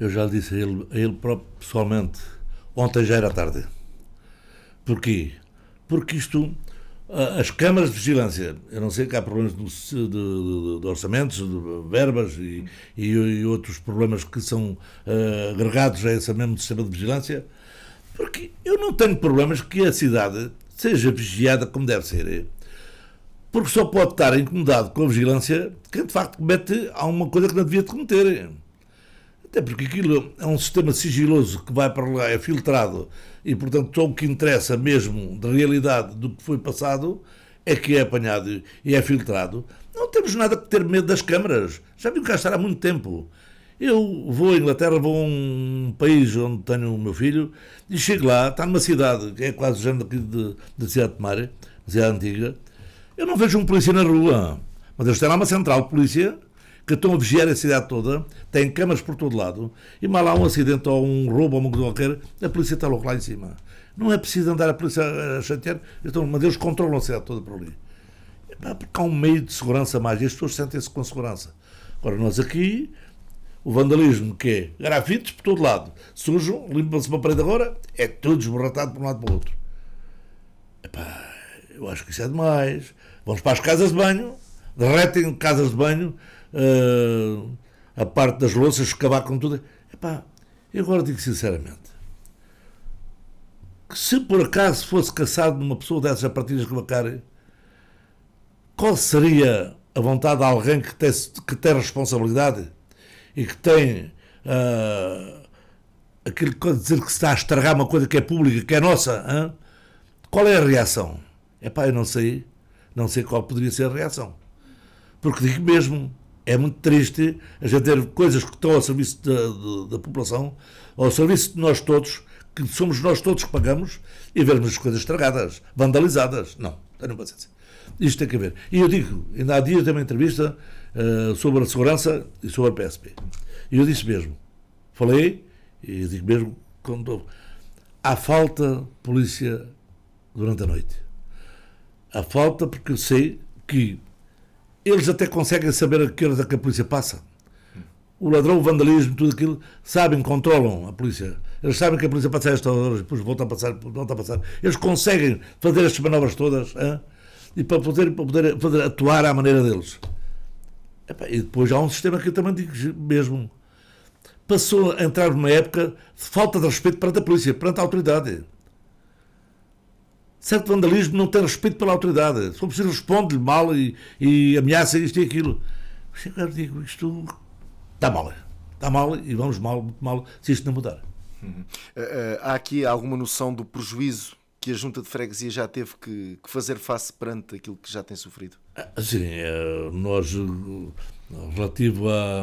eu já disse a ele, a ele próprio, pessoalmente, ontem já era tarde. Porquê? Porque isto, as câmaras de vigilância, eu não sei que há problemas de, de, de orçamentos, de verbas e, e, e, outros problemas que são uh, agregados a esse mesmo sistema de vigilância, porque eu não tenho problemas que a cidade seja vigiada como deve ser. Eh. Porque só pode estar incomodado com a vigilância quem de facto comete alguma coisa que não devia cometer. Eh. Até porque aquilo é um sistema sigiloso que vai para lá, é filtrado, e portanto só o que interessa mesmo da realidade do que foi passado é que é apanhado e é filtrado. Não temos nada que ter medo das câmaras. Já viu cá estar há muito tempo. Eu vou à Inglaterra, vou a um país onde tenho o meu filho, e chego lá, está numa cidade, que é quase o género aqui de, de Cidade de cidade antiga. Eu não vejo um polícia na rua, mas eles têm lá uma central de polícia que estão a vigiar a cidade toda, têm câmaras por todo lado, e mal há um acidente ou um roubo ou uma coisa qualquer, a polícia está logo lá em cima. Não é preciso andar a polícia a chatear, então, mas eles controlam a cidade toda por ali. Porque há um meio de segurança mais, e as pessoas sentem-se com segurança. Agora, nós aqui, o vandalismo que é grafites por todo lado, sujo limpam-se uma parede agora, é tudo esborratado por um lado para o outro. Epá, eu acho que isso é demais. Vamos para as casas de banho, derretem casas de banho, uh, a parte das louças, acabar com tudo. Epá, eu agora digo sinceramente que se por acaso fosse caçado numa pessoa dessas a partir de escavacar, qual seria a vontade de alguém que tem, que tem responsabilidade e que tem uh, aquilo que dizer que se está a estragar uma coisa que é pública, que é nossa? Hein? Qual é a reação? É pá, eu não sei, não sei qual poderia ser a reação. Porque digo mesmo, é muito triste a gente ter coisas que estão ao serviço da, da, da população, ao serviço de nós todos, que somos nós todos que pagamos, e vermos as coisas estragadas, vandalizadas. Não, tenham paciência. Isto tem que haver. E eu digo, ainda há dias dei uma entrevista uh, sobre a segurança e sobre a PSP. E eu disse mesmo, falei, e digo mesmo quando há falta de polícia durante a noite. Há falta porque eu sei que eles até conseguem saber a que horas é que a polícia passa. O ladrão, o vandalismo, tudo aquilo, sabem, controlam a polícia. Eles sabem que a polícia passa a estas horas, depois volta a passar, volta a passar. Eles conseguem fazer estas manobras todas hein? e para poder, para poder fazer, atuar à maneira deles. E depois há um sistema que eu também digo mesmo. Passou a entrar numa época de falta de respeito perante a polícia, perante a autoridade certo vandalismo não tem respeito pela autoridade. Se for preciso, responde-lhe mal e, e, ameaça isto e aquilo. Eu agora digo, isto está mal. Está mal e vamos mal, muito mal, se isto não mudar. Uhum. Eh, eh, há aqui alguma noção do prejuízo que a junta de freguesia já teve que, que fazer face perante aquilo que já tem sofrido? Ah, sim, eh, nós, relativo a,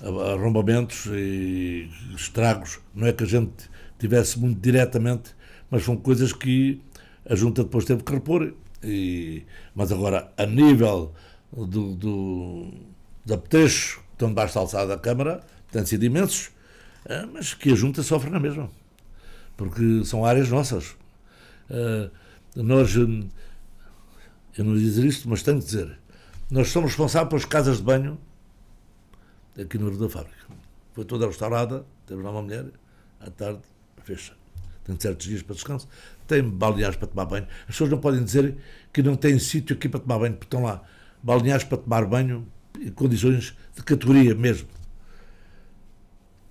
a arrombamentos e estragos, não é que a gente tivesse muito diretamente mas são coisas que a Junta depois teve que repor, e, mas agora, a nível do, do, de apetrecho que estão debaixo da alçada da Câmara, têm sido imensos, eh, mas que a Junta sofre na mesma, porque são áreas nossas. Eh, nós, eh, eu não dizer isto, mas tenho que dizer, nós somos responsáveis pelas casas de banho aqui no Rio da Fábrica. Foi toda restaurada, temos lá uma mulher, à tarde, fecha tem certos dias para descanso, tem balneares para tomar banho. As pessoas não podem dizer que não têm sítio aqui para tomar banho, porque estão lá balneares para tomar banho em condições de categoria mesmo.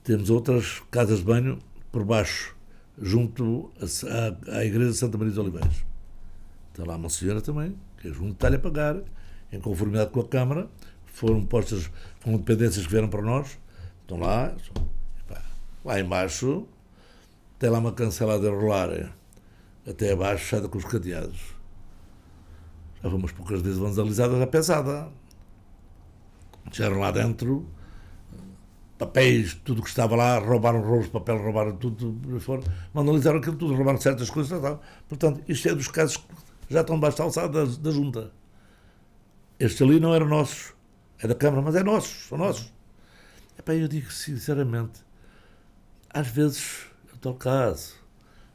Temos outras casas de banho por baixo, junto à, à Igreja de Santa Maria de Oliveiros. Está lá uma senhora também, que é junto está a pagar, em conformidade com a Câmara, foram postas com dependências que vieram para nós, estão lá, lá embaixo tem lá uma cancelada a rolar eh? até abaixo, fechada com os cadeados. Já fomos poucas vezes vandalizadas a é pesada. Tiveram lá dentro eh, papéis, tudo que estava lá, roubaram rolos de papel, roubaram tudo, fora, vandalizaram aquilo tudo, roubaram certas coisas. Tal. Portanto, isto é dos casos que já estão bastante alçados da, da junta. Este ali não era nosso, é da Câmara, mas é nosso, são nossos. bem eu digo sinceramente, às vezes no tal caso,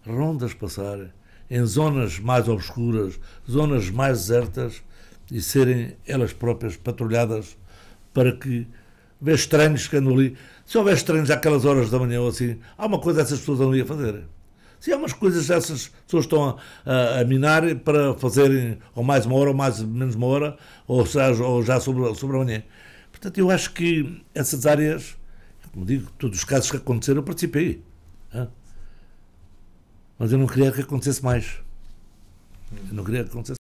rondas passarem em zonas mais obscuras, zonas mais desertas e serem elas próprias patrulhadas para que vê estranhos que andam ali. Se houver estranhos àquelas horas da manhã ou assim, há uma coisa essas pessoas andam ali a fazer. Se há umas coisas essas pessoas estão a, a, a, minar para fazerem ou mais uma hora ou mais menos uma hora ou já, ou já sobre, sobre a manhã. Portanto, eu acho que essas áreas, como digo, todos os casos que aconteceram, eu participei. Né? Mas eu não queria que acontecesse mais. Eu não queria que acontecesse